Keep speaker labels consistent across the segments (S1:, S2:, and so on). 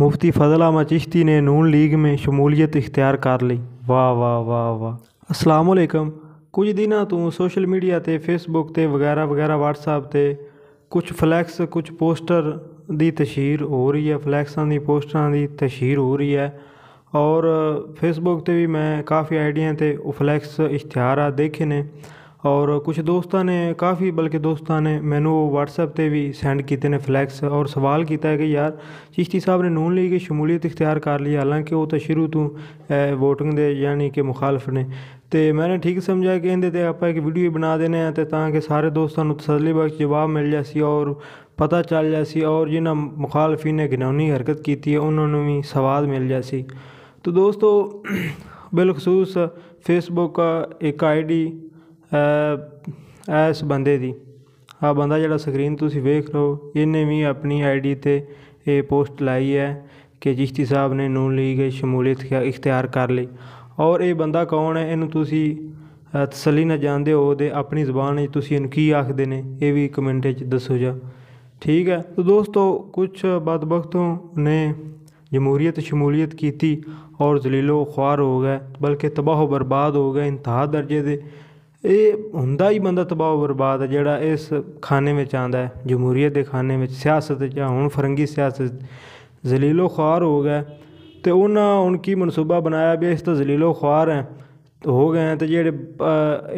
S1: मुफ्ती फ़जल अहमद चिश्ती ने नून लीग में शमूलियत इख्तियार कर ਲਈ ਵਾਹ ਵਾਹ ਵਾਹ ਵਾਹ ਅਸਲਾਮ ਅਲੈਕਮ ਕੁਝ ਦਿਨਾਂ ਤੋਂ ਸੋਸ਼ਲ ਮੀਡੀਆ ਤੇ ਫੇਸਬੁੱਕ ਤੇ ਵਗੈਰਾ ਵਗੈਰਾ WhatsApp ਤੇ ਕੁਝ ਫਲੈਕਸ ਕੁਝ ਪੋਸਟਰ ਦੀ ਤਸ਼ਹੀਰ ਹੋ ਰਹੀ ਹੈ ਫਲੈਕਸਾਂ ਦੀ ਪੋਸਟਰਾਂ ਦੀ ਤਸ਼ਹੀਰ ਹੋ ਰਹੀ ਹੈ ਔਰ ਫੇਸਬੁੱਕ ਤੇ ਵੀ ਮੈਂ ਕਾਫੀ ਆਈਡੀਆਂ ਤੇ ਉਹ ਫਲੈਕਸ ਇਸ਼ਤਿਹਾਰਾ ਦੇਖੇ ਨੇ और कुछ दोस्तों ने काफ़ी बल्कि दोस्तों ने मैं वट्सएप पर भी सेंड किए ने फ्लैक्स और सवाल किया कि यार चिश्ती साहब ने नून लीग की शमूलीत इख्तियार कर ली हालांकि वो तो शुरू तो वोटिंग दे यानी कि मुखालफ ने तो मैंने ठीक समझा कि इन्हें तो आप एक वीडियो ही बना देने हैं तो कि सारे दोस्तों तसली बख्श जवाब मिल जाए और पता चल जाए और जिन्हें मुखालफी ने घिनौनी हरकत की है उन्होंने भी सवाद मिल जाए तो दोस्तों बिलखसूस फेसबुक एक आई डी ਇਸ ਬੰਦੇ ਦੀ ਆ ਬੰਦਾ ਜਿਹੜਾ ਸਕਰੀਨ ਤੁਸੀਂ ਵੇਖ ਰਹੇ ਹੋ ਇਹਨੇ ਵੀ ਆਪਣੀ ਆਈਡੀ ਤੇ ਇਹ ਪੋਸਟ ਲਾਈ ਹੈ ਕਿ ਜਿਸ਼ਤੀ ਸਾਹਿਬ ਨੇ ਨੂਨ ਲੀਗ ਸ਼ਮੂਲੀਅਤ ਇਖਤਿਆਰ ਕਰ ਲਈ ਔਰ ਇਹ ਬੰਦਾ ਕੌਣ ਹੈ ਇਹਨੂੰ ਤੁਸੀਂ ਤਸੱਲੀ ਨਾਲ ਜਾਣਦੇ ਹੋ ਤੇ ਆਪਣੀ ਜ਼ੁਬਾਨ ਵਿੱਚ ਤੁਸੀਂ ਇਹਨੂੰ ਕੀ ਆਖਦੇ ਨੇ ਇਹ ਵੀ ਕਮੈਂਟ ਵਿੱਚ ਦੱਸੋ ਜਾ ਠੀਕ ਹੈ ਤਾਂ ਦੋਸਤੋ ਕੁਝ ਬਦਬਖਤੋਂ ਨੇ ਜਮਹੂਰੀਅਤ ਸ਼ਮੂਲੀਅਤ ਕੀਤੀ ਔਰ ਜ਼ਲੀਲੋ ਖੁਆਰ ਹੋ ਗਏ ਬਲਕਿ ਤਬਾਹ ਬਰਬਾਦ ਹੋ ਗਏ ਇੰਤਹਾ ਦਰਜੇ ਦੇ ਇਹ ਹੁੰਦਾ ਹੀ ਬੰਦਾ ਤਬਾਹ ਬਰਬਾਦ ਹੈ ਜਿਹੜਾ ਇਸ ਖਾਨੇ ਵਿੱਚ ਆਂਦਾ ਹੈ ਜਮਹੂਰੀਅਤ ਦੇ ਖਾਨੇ ਵਿੱਚ ਸਿਆਸਤ ਜਾਂ ਹੁਣ ਫਰੰਗੀ ਸਿਆਸਤ ਜ਼ਲੀਲੋ ਖਾਰ ਹੋ ਗਿਆ ਤੇ ਉਹਨਾਂ ਹੁਣ ਕੀ ਮਨਸੂਬਾ ਬਣਾਇਆ ਵੀ ਇਸ ਤੋਂ ਜ਼ਲੀਲੋ ਖਾਰ ਹੈ ਹੋ ਗਏ ਤੇ ਜਿਹੜੇ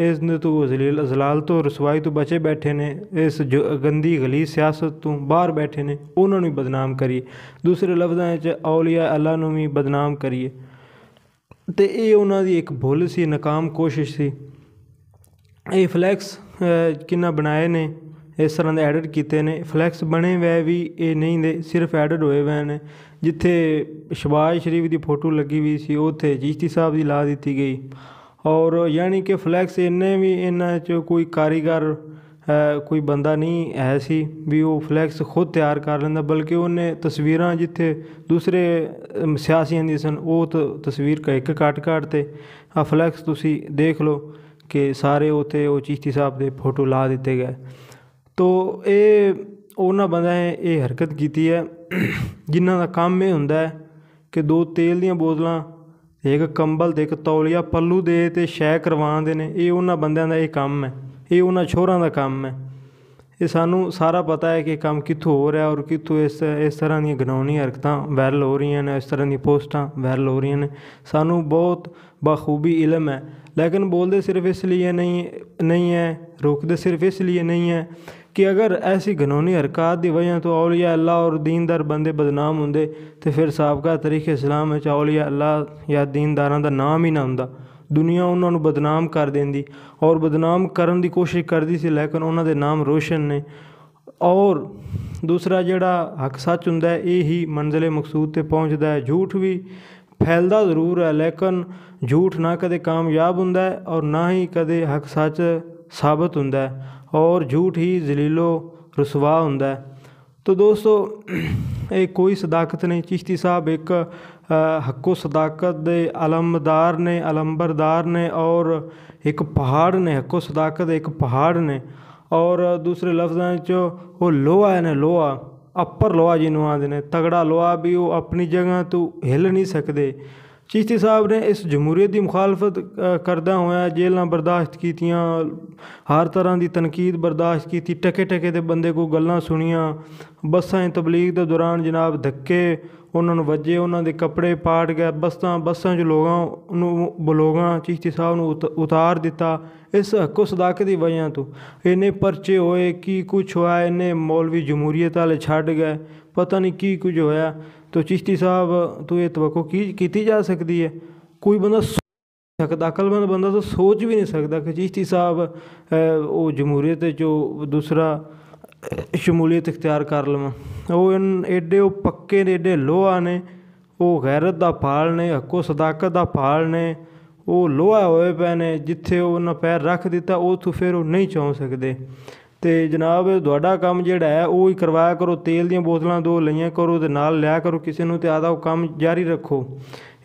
S1: ਇਸ ਨੇ ਤੋਂ ਜ਼ਲੀਲ ਅਜ਼ਲਾਲ ਤੋਂ ਰਸਵਾਈ ਤੋਂ ਬਚੇ ਬੈਠੇ ਨੇ ਇਸ ਗੰਦੀ ਗਲੀ ਸਿਆਸਤ ਤੋਂ ਬਾਹਰ ਬੈਠੇ ਨੇ ਉਹਨਾਂ ਨੂੰ ਵੀ ਬਦਨਾਮ ਕਰੀਏ ਦੂਸਰੇ ਲਫ਼ਜ਼ਾਂ ਵਿੱਚ ਔਲੀਆ ਅੱਲਾ ਨੂੰ ਵੀ ਬਦਨਾਮ ਕਰੀਏ ਤੇ ਇਹ ਉਹਨਾਂ ਦੀ ਇੱਕ ਭੁੱਲ ਸੀ ਨਾਕਾਮ ਕੋਸ਼ਿਸ਼ ਸੀ ਇਹ ਫਲੈਕਸ ਕਿੰਨਾ ਬਣਾਏ ਨੇ ਇਸ ਤਰ੍ਹਾਂ ਦੇ ਐਡਿਟ ਕੀਤੇ ਨੇ ਫਲੈਕਸ ਬਣੇ ਵੈ ਵੀ ਇਹ ਨਹੀਂ ਦੇ ਸਿਰਫ ਐਡਿਟ ਹੋਏ ਵੈ ਨੇ ਜਿੱਥੇ ਸ਼ਬਾਜ਼ ਸ਼ਰੀਫ ਦੀ ਫੋਟੋ ਲੱਗੀ ਵੀ ਸੀ ਉੱਥੇ ਜੀਸਤੀ ਸਾਹਿਬ ਦੀ ਲਾ ਦਿੱਤੀ ਗਈ ਔਰ ਯਾਨੀ ਕਿ ਫਲੈਕਸ ਇੰਨੇ ਵੀ ਇਹਨਾਂ 'ਚ ਕੋਈ ਕਾਰੀਗਰ ਕੋਈ ਬੰਦਾ ਨਹੀਂ ਹੈ ਸੀ ਵੀ ਉਹ ਫਲੈਕਸ ਖੁਦ ਤਿਆਰ ਕਰ ਲੈਂਦਾ ਬਲਕਿ ਉਹਨੇ ਤਸਵੀਰਾਂ ਜਿੱਥੇ ਦੂਸਰੇ ਸਿਆਸੀਆਂ ਦੀ ਸਨ ਉਹ ਤਸਵੀਰ ਇੱਕ ਕਾਟ ਕਾਟ ਤੇ ਆ ਫਲੈਕਸ ਤੁਸੀਂ ਦੇਖ ਲਓ ਕਿ ਸਾਰੇ ਉਥੇ ਉਹ ਚੀਸ਼ਤੀ ਸਾਹਿਬ ਦੇ ਫੋਟੋ ਲਾ ਦਿੱਤੇ ਗਏ ਤੋ ਇਹ ਉਹਨਾਂ ਬੰਦਿਆਂ ਨੇ ਇਹ ਹਰਕਤ ਕੀਤੀ ਹੈ ਜਿਨ੍ਹਾਂ ਦਾ ਕੰਮ ਇਹ ਹੁੰਦਾ ਹੈ ਕਿ ਦੋ ਤੇਲ ਦੀਆਂ ਬੋਤਲਾਂ ਇੱਕ ਕੰਬਲ ਤੇ ਇੱਕ ਤੌਲੀਆ ਪੱਲੂ ਦੇ ਤੇ ਸ਼ੈ ਕਰਵਾਉਂਦੇ ਨੇ ਇਹ ਉਹਨਾਂ ਬੰਦਿਆਂ ਦਾ ਇਹ ਕੰਮ ਹੈ ਇਹ ਉਹਨਾਂ ਛੋਰਾਂ ਦਾ ਕੰਮ ਹੈ ਇਹ ਸਾਨੂੰ सारा पता है कि ਕੰਮ कितों हो रहा ਔਰ ਕਿੱਥੋਂ ਇਸ इस तरह दनौनी हरकत वायरल हो रही ਰਹੀਆਂ ਨੇ ਇਸ ਤਰ੍ਹਾਂ ਦੀਆਂ ਪੋਸਟਾਂ ਵਾਇਰਲ ਹੋ ਰਹੀਆਂ ਨੇ ਸਾਨੂੰ ਬਹੁਤ ਬਾਖੂਬੀ लेकिन बोलते सिर्फ इसलिए नहीं नहीं है रोकते सिर्फ इसलिए नहीं है कि अगर ऐसी घनौनी हरकत की वजह तो औलिया अल्लाह और दीनदार बंदे बदनाम होंगे तो फिर सबका तरीके इस्लाम औलिया अल्लाह या दीनदारा का नाम ही ना होंगे ਦੁਨੀਆ ਉਹਨਾਂ ਨੂੰ ਬਦਨਾਮ ਕਰ ਦਿੰਦੀ ਔਰ ਬਦਨਾਮ ਕਰਨ ਦੀ ਕੋਸ਼ਿਸ਼ ਕਰਦੀ ਸੀ ਲੇਕਿਨ ਉਹਨਾਂ ਦੇ ਨਾਮ ਰੋਸ਼ਨ ਨੇ ਔਰ ਦੂਸਰਾ ਜਿਹੜਾ ਹੱਕ ਸੱਚ ਹੁੰਦਾ ਇਹ ਹੀ ਮੰਜ਼ਲੇ ਮਕਸੂਦ ਤੇ ਪਹੁੰਚਦਾ ਹੈ ਝੂਠ ਵੀ ਫੈਲਦਾ ਜ਼ਰੂਰ ਹੈ ਲੇਕਿਨ ਝੂਠ ਨਾ ਕਦੇ ਕਾਮਯਾਬ ਹੁੰਦਾ ਹੈ ਔਰ ਨਾ ਹੀ ਕਦੇ ਹੱਕ ਸੱਚ ਸਾਬਤ ਹੁੰਦਾ ਹੈ ਔਰ ਝੂਠ ਹੀ ਜ਼ਲੀਲੋ ਰਸਵਾ ਹੁੰਦਾ ਹੈ ਤੋ ਦੋਸਤੋ ਇਹ ਕੋਈ ਸਦਾਕਤ ਨਹੀਂ ਚਿਸ਼ਤੀ ਸਾਹਿਬ ਇੱਕ ਸਦਾਕਤ ਦੇ ਅਲਮਦਾਰ ਨੇ ਅਲੰਬਰਦਾਰ ਨੇ ਔਰ ਇੱਕ ਪਹਾੜ ਨੇ हक्को ਸਦਾਕਤ ਇੱਕ ਪਹਾੜ ਨੇ ਔਰ ਦੂਸਰੇ ਲਫ਼ਜ਼ਾਂ ਵਿੱਚ ਉਹ ਲੋਹਾ ਨੇ ਲੋਹਾ ਅਪਰ ਲੋਹਾ ਜਿਹਨੂੰ ਆਂਦੇ ਨੇ ਤਗੜਾ ਲੋਹਾ ਵੀ ਉਹ ਆਪਣੀ ਜਗ੍ਹਾ ਤੋਂ ਹਿੱਲ ਨਹੀਂ ਸਕਦੇ ਚਿਸ਼ਤੀ ਸਾਹਿਬ ਨੇ ਇਸ ਜਮਹੂਰੀਅਤ ਦੀ ਮੁਖਾਲਫਤ ਕਰਦਾ ਹੋਇਆ ਜੇਲ੍ਹਾਂ ਬਰਦਾਸ਼ਤ ਕੀਤੀਆਂ ਹਰ ਤਰ੍ਹਾਂ ਦੀ ਤਨਕੀਦ ਬਰਦਾਸ਼ਤ ਕੀਤੀ ਟਕੇ ਟਕੇ ਦੇ ਬੰਦੇ ਕੋ ਗੱਲਾਂ ਸੁਣੀਆਂ ਬੱਸਾਂ ਤਬਲੀਗ ਦੇ ਦੌਰਾਨ ਜਨਾਬ ਧੱਕੇ ਉਹਨਾਂ ਨੂੰ ਵੱਜੇ ਉਹਨਾਂ ਦੇ ਕੱਪੜੇ ਪਾੜ ਗਏ ਬਸਾਂ ਬਸਾਂ 'ਚ ਲੋਕਾਂ ਨੂੰ ਬਲੋਗਾ ਚਿਸ਼ਤੀ ਸਾਹਿਬ ਨੂੰ ਉਤਾਰ ਦਿੱਤਾ ਇਸ ਹੱਕੋ ਸਦਾਕਤ ਦੀ ਵਜ੍ਹਾ ਤੋਂ ਇਹਨੇ ਪਰਚੇ ਹੋਏ ਕੀ ਕੁਝ ਹੋਇਆ ਇਹਨੇ ਮੌਲਵੀ ਜਮਹੂਰੀਅਤ ਵਾਲੇ ਛੱਡ ਗਏ ਪਤਾ ਨਹੀਂ ਕੀ ਕੁਝ ਹੋਇਆ ਤੋ ਚਿਸ਼ਤੀ ਸਾਹਿਬ ਤੂੰ ਇਹ ਤਵਕੋ ਕੀ ਕੀਤੀ ਜਾ ਸਕਦੀ ਹੈ ਕੋਈ ਬੰਦਾ ਸਕਦਾ ਅਕਲਮੰਦ ਬੰਦਾ ਤਾਂ ਸੋਚ ਵੀ ਨਹੀਂ ਸਕਦਾ ਕਿ ਚਿਸ਼ਤੀ ਸਾਹਿਬ ਉਹ ਜਮਹੂਰੀਅਤ ਜੋ ਦੂਸਰਾ ਸ਼ਮੂਲੀਅਤ ਇਖਤਿਆਰ ਕਰ ਲਵਾਂ ਉਹ ਇਹਨ ਐਡੇ ਉਹ ਪੱਕੇ ਨੇ ਐਡੇ ਲੋਹਾ ਨੇ ਉਹ ਗੈਰਤ ਦਾ ਫਾਲ ਨੇ ਹੱਕੋ ਸਦਾਕਤ ਦਾ ਫਾਲ ਨੇ ਉਹ ਲੋਹਾ ਹੋਏ ਪਏ ਨੇ ਜਿੱਥੇ ਉਹਨਾਂ ਪੈਰ ਰੱਖ ਦਿੱਤਾ ਉਹ ਤੋਂ ਫਿਰ ਉਹ ਨਹੀਂ ਚਾਹ ਸਕਦੇ ਤੇ ਜਨਾਬ ਤੁਹਾਡਾ ਕੰਮ ਜਿਹੜਾ ਹੈ ਉਹ ਹੀ ਕਰਵਾਇਆ ਕਰੋ ਤੇਲ ਦੀਆਂ ਬੋਤਲਾਂ ਦੋ ਲਈਆਂ ਕਰੋ ਤੇ ਨਾਲ ਲਿਆ ਕਰੋ ਕਿਸੇ ਨੂੰ ਤੇ ਆਦਾ ਉਹ ਕੰਮ ਜਾਰੀ ਰੱਖੋ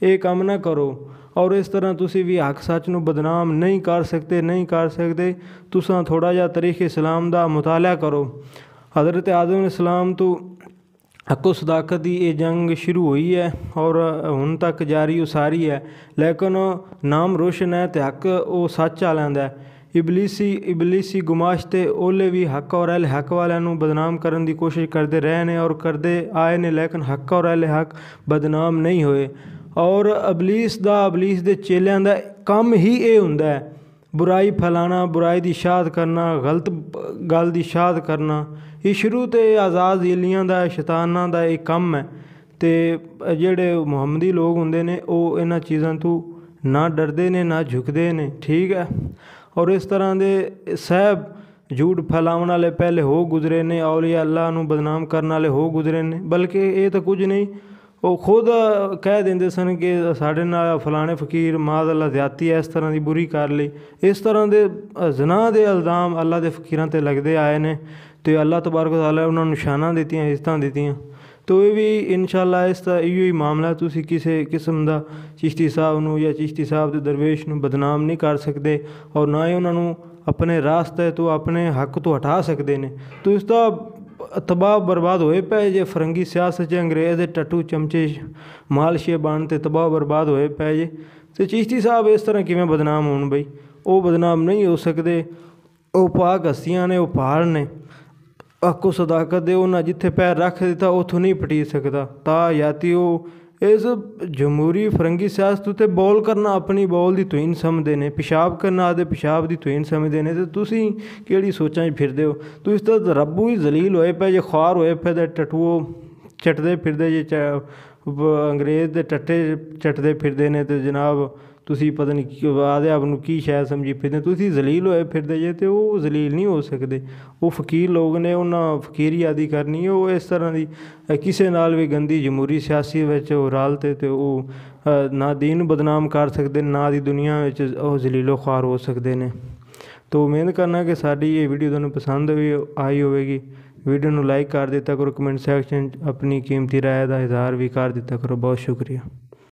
S1: ਇਹ ਕੰਮ ਨਾ ਕਰੋ ਔਰ ਇਸ ਤਰ੍ਹਾਂ ਤੁਸੀਂ ਵੀ ਹੱਕ ਸੱਚ ਨੂੰ ਬਦਨਾਮ ਨਹੀਂ ਕਰ ਸਕਦੇ ਨਹੀਂ ਕਰ ਸਕਦੇ ਤੁਸੀਂ ਥੋੜਾ ਜਿਹਾ ਤਾਰੀਖ ਇਸਲਾਮ ਦਾ ਮਤਾਲਾ ਕਰੋ حضرت ਆਦਮ ਇਸਲਾਮ ਤੋਂ ਹੱਕੋ ਸਦਾਕਤ ਦੀ ਇਹ ਜੰਗ ਸ਼ੁਰੂ ਹੋਈ ਹੈ ਔਰ ਹੁਣ ਤੱਕ ਜਾਰੀ ਉਸਾਰੀ ਹੈ ਲੇਕਿਨ ਨਾਮ ਰੋਸ਼ਨ ਹੈ ਤੇ ਹੱਕ ਉਹ ਸੱਚ ਆ ਲੈਂਦਾ ਹੈ ਇਬਲੀਸੀ ਇਬਲੀਸੀ ਗੁਮਾਸ਼ਤੇ ਓਲੇ ਵੀ ਹੱਕ ਔਰ ਅਲ ਹੱਕ ਵਾਲਿਆਂ ਨੂੰ ਬਦਨਾਮ ਕਰਨ ਦੀ ਕੋਸ਼ਿਸ਼ ਕਰਦੇ ਰਹੇ ਨੇ ਔਰ ਕਰਦੇ ਆਏ ਨੇ ਲੇਕਿਨ ਹੱਕ ਔਰ ਅਲ ਹੱਕ ਬਦਨਾਮ ਨਹੀਂ ਹੋਏ ਔਰ ਇਬਲੀਸ ਦਾ ਇਬਲੀਸ ਦੇ ਚੇਲਿਆਂ ਦਾ ਕੰਮ ਹੀ ਇਹ ਹੁੰਦਾ ਹੈ ਬੁਰਾਈ ਫਲਾਣਾ ਬੁਰਾਈ ਦੀ ਸ਼ਾਦ ਕਰਨਾ ਗਲਤ ਗੱਲ ਦੀ ਸ਼ਾਦ ਕਰਨਾ ਇਹ ਸ਼ੁਰੂ ਤੇ ਆਜ਼ਾਦ ਇਲੀਆਂ ਦਾ ਸ਼ੈਤਾਨਾਂ ਦਾ ਇਹ ਕੰਮ ਹੈ ਤੇ ਜਿਹੜੇ ਮੁਹੰਮਦੀ ਲੋਕ ਹੁੰਦੇ ਨੇ ਉਹ ਇਹਨਾਂ ਚੀਜ਼ਾਂ ਤੋਂ ਨਾ ਡਰਦੇ ਨੇ ਨਾ ਝੁਕਦੇ ਨੇ ਠੀਕ ਹੈ ਔਰ ਇਸ ਤਰ੍ਹਾਂ ਦੇ ਸਹਿਬ ਝੂਠ ਫੈਲਾਉਣ ਵਾਲੇ ਪਹਿਲੇ ਹੋ ਗੁਜ਼ਰੇ ਨੇ ਔਲੀਆ ਅੱਲਾ ਨੂੰ ਬਦਨਾਮ ਕਰਨ ਵਾਲੇ ਹੋ ਗੁਜ਼ਰੇ ਨੇ ਬਲਕਿ ਇਹ ਤਾਂ ਕੁਝ ਨਹੀਂ ਉਹ ਖੁਦ ਕਹਿ ਦਿੰਦੇ ਸਨ ਕਿ ਸਾਡੇ ਨਾਲ ਫਲਾਣੇ ਫਕੀਰ ਮਾਦ ਅੱਲਾ ਜ਼ਿਆਤੀ ਇਸ ਤਰ੍ਹਾਂ ਦੀ ਬੁਰੀ ਕਰ ਲਈ ਇਸ ਤਰ੍ਹਾਂ ਦੇ ਜ਼ਨਾ ਦੇ ਇਲਜ਼ਾਮ ਅੱਲਾ ਦੇ ਫਕੀਰਾਂ ਤੇ ਲੱਗਦੇ ਆਏ ਨੇ ਤੇ ਅੱਲਾ ਤਬਾਰਕ ਤਾਲਾ ਉਹਨਾਂ ਨੂੰ ਨਿਸ਼ਾਨਾ ਦਿੱਤੀਆਂ ਇਸ ਤਰ੍ਹਾਂ ਦਿੱਤੀਆਂ ਤੋ ਇਹ ਵੀ ਇਨਸ਼ਾਅੱਲਾ ਇਸ ਦਾ ਇਹੋ ਹੀ ਮਾਮਲਾ ਤੁਸੀਂ ਕਿਸੇ ਕਿਸਮ ਦਾ ਚਿਸ਼ਤੀ ਸਾਹਿਬ ਨੂੰ ਜਾਂ ਚਿਸ਼ਤੀ ਸਾਹਿਬ ਦੇ ਦਰਵੇਸ਼ ਨੂੰ ਬਦਨਾਮ ਨਹੀਂ ਕਰ ਸਕਦੇ ਔਰ ਨਾ ਹੀ ਉਹਨਾਂ ਨੂੰ ਆਪਣੇ ਰਾਸਤੇ ਤੋਂ ਆਪਣੇ ਹੱਕ ਤੋਂ ਹਟਾ ਸਕਦੇ ਨੇ ਤੋ ਇਸ ਦਾ ਤਬਾਹ ਬਰਬਾਦ ਹੋਏ ਪਏ ਜੇ ਫਰੰਗੀ ਸਿਆਸਤ 'ਚ ਅੰਗਰੇਜ਼ ਦੇ ਟੱਟੂ ਚਮਚੇ ਮਾਲਸ਼ੇ ਬਣ ਤੇ ਤਬਾਹ ਬਰਬਾਦ ਹੋਏ ਪਏ ਜੇ ਤੇ ਚਿਸ਼ਤੀ ਸਾਹਿਬ ਇਸ ਤਰ੍ਹਾਂ ਕਿਵੇਂ ਬਦਨਾਮ ਹੋਣ ਬਈ ਉਹ ਬਦਨਾਮ ਨਹੀਂ ਹੋ ਸਕਦੇ ਉਹ ਪਾਕ ਹਸਤੀਆਂ ਨੇ ਉਹ ਪਾਲ ਨੇ ਆਕੋ ਸਦਾਕਤ ਦੇ ਉਹਨਾਂ ਜਿੱਥੇ ਪੈਰ ਰੱਖ ਦਿੱਤਾ ਉਥੋਂ ਨਹੀਂ ਪਟੀ ਸਕਦਾ ਤਾਂ ਯਾਤੀਓ ਇਸ ਜਮਹੂਰੀ ਫਰੰਗੀ ਸਿਆਸਤ ਉਤੇ ਬੋਲ ਕਰਨਾ ਆਪਣੀ ਬੋਲ ਦੀ ਤੁਹੀਨ ਸਮਝਦੇ ਨੇ ਪਿਸ਼ਾਬ ਕਰਨਾ ਆਦੇ ਪਿਸ਼ਾਬ ਦੀ ਤੁਹੀਨ ਸਮਝਦੇ ਨੇ ਤੇ ਤੁਸੀਂ ਕਿਹੜੀ ਸੋਚਾਂ 'ਚ ਫਿਰਦੇ ਹੋ ਤੁਸੀਂ ਤਾਂ ਰੱਬੂ ਹੀ ਜ਼ਲੀਲ ਹੋਏ ਪਏ ਜੇ ਖਾਰ ਹੋਏ ਪਏ ਤੇ ਟਟੂਓ ਚਟਦੇ ਫਿਰਦੇ ਜੇ ਅੰਗਰੇਜ਼ ਦੇ ਟੱਟੇ ਚਟਦੇ ਫਿਰਦੇ ਨੇ ਤੇ ਜਨਾਬ ਤੁਸੀਂ ਪਤਾ ਨਹੀਂ ਕੀ ਆਪਦੇ ਆਪ ਨੂੰ ਕੀ ਸ਼ਾਇਦ ਸਮਝੀ ਫਿਰਦੇ ਤੁਸੀਂ ਜ਼ਲੀਲ ਹੋਏ ਫਿਰਦੇ ਜੇ ਤੇ ਉਹ ਜ਼ਲੀਲ ਨਹੀਂ ਹੋ ਸਕਦੇ ਉਹ ਫਕੀਰ ਲੋਕ ਨੇ ਉਹਨਾਂ ਫਕੀਰੀ ਆਦੀ ਕਰਨੀ ਉਹ ਇਸ ਤਰ੍ਹਾਂ ਦੀ ਕਿਸੇ ਨਾਲ ਵੀ ਗੰਦੀ ਜਮਹੂਰੀ ਸਿਆਸੀ ਵਿੱਚ ਉਹ ਰਾਲਤੇ ਤੇ ਉਹ ਨਾ دین ਬਦਨਾਮ ਕਰ ਸਕਦੇ ਨਾ ਦੀ ਦੁਨੀਆ ਵਿੱਚ ਉਹ ਜ਼ਲੀਲੋ ਖਾਰ ਹੋ ਸਕਦੇ ਨੇ ਤੋ ਉਮੀਦ ਕਰਨਾ ਕਿ ਸਾਡੀ ਇਹ ਵੀਡੀਓ ਤੁਹਾਨੂੰ ਪਸੰਦ ਵੀ ਆਈ ਹੋਵੇਗੀ ਵੀਡੀਓ ਨੂੰ ਲਾਈਕ ਕਰ ਦਿੱਤਾ ਕਰੋ ਕਮੈਂਟ ਸੈਕਸ਼ਨ ਆਪਣੀ ਕੀਮਤੀ رائے ਦਾ ਇਜ਼ਹਾਰ ਵੀ ਕਰ ਦਿੱਤਾ ਕਰੋ ਬਹੁਤ ਸ਼ੁਕਰੀਆ